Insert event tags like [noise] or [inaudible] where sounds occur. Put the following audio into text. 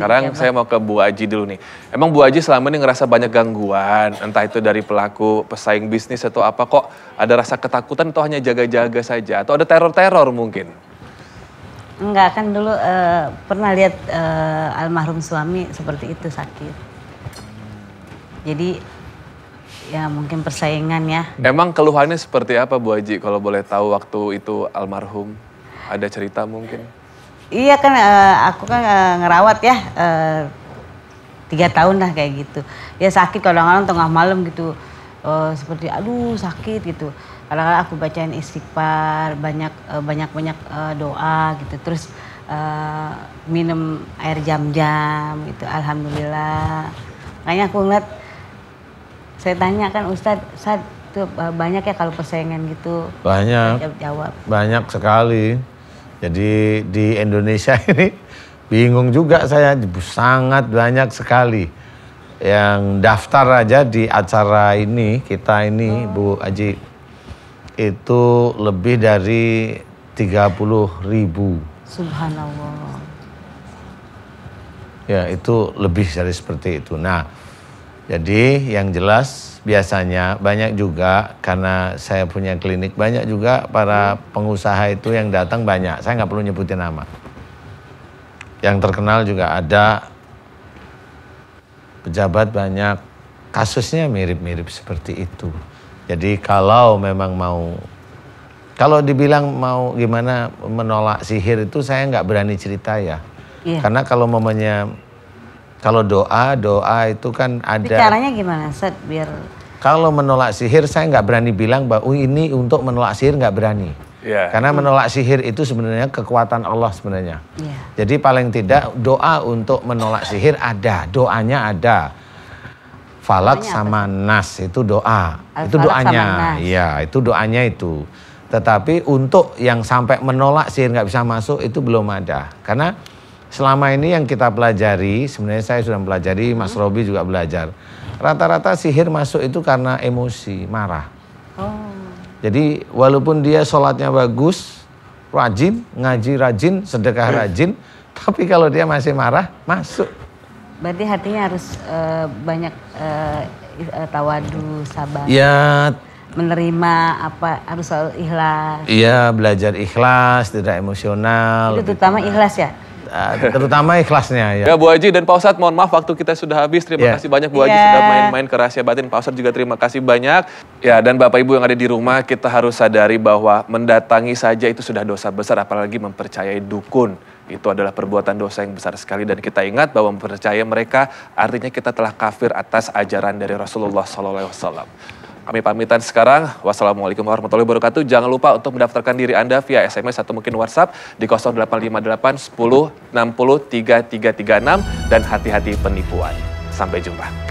Sekarang ya, saya mau ke Bu Aji dulu nih. Emang Bu Aji selama ini ngerasa banyak gangguan, entah itu dari pelaku pesaing bisnis atau apa kok ada rasa ketakutan atau hanya jaga-jaga saja atau ada teror-teror mungkin? Enggak, kan dulu uh, pernah lihat uh, almarhum suami seperti itu sakit. Jadi ya mungkin persaingan ya. Emang keluhannya seperti apa Bu Aji kalau boleh tahu waktu itu almarhum? Ada cerita mungkin? Iya kan uh, aku kan uh, ngerawat ya uh, tiga tahun lah kayak gitu. Ya sakit kadang-kadang tengah malam gitu uh, seperti aduh sakit gitu. kalau kadang aku bacain istighfar banyak uh, banyak banyak uh, doa gitu. Terus uh, minum air jam-jam gitu. Alhamdulillah. Makanya aku ngeliat saya tanya kan Ustadz, Ustadz itu banyak ya kalau persaingan gitu. Banyak. Jawab. Banyak sekali. Jadi di Indonesia [laughs] ini bingung juga saya sangat banyak sekali yang daftar aja di acara ini kita ini oh. Bu Aji itu lebih dari 30 ribu. Subhanallah. Ya itu lebih dari seperti itu. Nah jadi yang jelas biasanya banyak juga karena saya punya klinik banyak juga para pengusaha itu yang datang banyak saya nggak perlu nyebutin nama yang terkenal juga ada pejabat banyak kasusnya mirip-mirip seperti itu jadi kalau memang mau kalau dibilang mau gimana menolak sihir itu saya nggak berani cerita ya iya. karena kalau momennya kalau doa, doa itu kan ada. caranya gimana, Set? Biar kalau menolak sihir saya nggak berani bilang bahwa oh, ini untuk menolak sihir nggak berani. Yeah. Karena menolak sihir itu sebenarnya kekuatan Allah sebenarnya. Yeah. Jadi paling tidak doa untuk menolak sihir ada, doanya ada. Falak sama nas itu doa, itu doanya, ya itu doanya itu. Tetapi untuk yang sampai menolak sihir nggak bisa masuk itu belum ada, karena selama ini yang kita pelajari, sebenarnya saya sudah mempelajari, hmm. Mas Robi juga belajar. Rata-rata sihir masuk itu karena emosi, marah. Oh. Jadi walaupun dia sholatnya bagus, rajin, ngaji rajin, sedekah hmm. rajin, [laughs] tapi kalau dia masih marah, masuk. Berarti hatinya harus uh, banyak uh, eh, eh, tawadu, sabar. Ya, menerima apa harus selalu ikhlas. Iya, belajar ikhlas, tidak emosional. Itu gitu. terutama ikhlas ya. Ah, terutama ikhlasnya ya. Ya Bu Haji dan Pak Ustadz mohon maaf waktu kita sudah habis. Terima yeah. kasih banyak Bu Haji yeah. sudah main-main ke rahasia batin. Pak Ustadz juga terima kasih banyak. Ya dan Bapak Ibu yang ada di rumah kita harus sadari bahwa mendatangi saja itu sudah dosa besar apalagi mempercayai dukun itu adalah perbuatan dosa yang besar sekali dan kita ingat bahwa mempercayai mereka artinya kita telah kafir atas ajaran dari Rasulullah SAW. Kami pamitan sekarang. Wassalamualaikum warahmatullahi wabarakatuh. Jangan lupa untuk mendaftarkan diri Anda via SMS atau mungkin WhatsApp di 0858 10 60 3336 dan hati-hati penipuan. Sampai jumpa.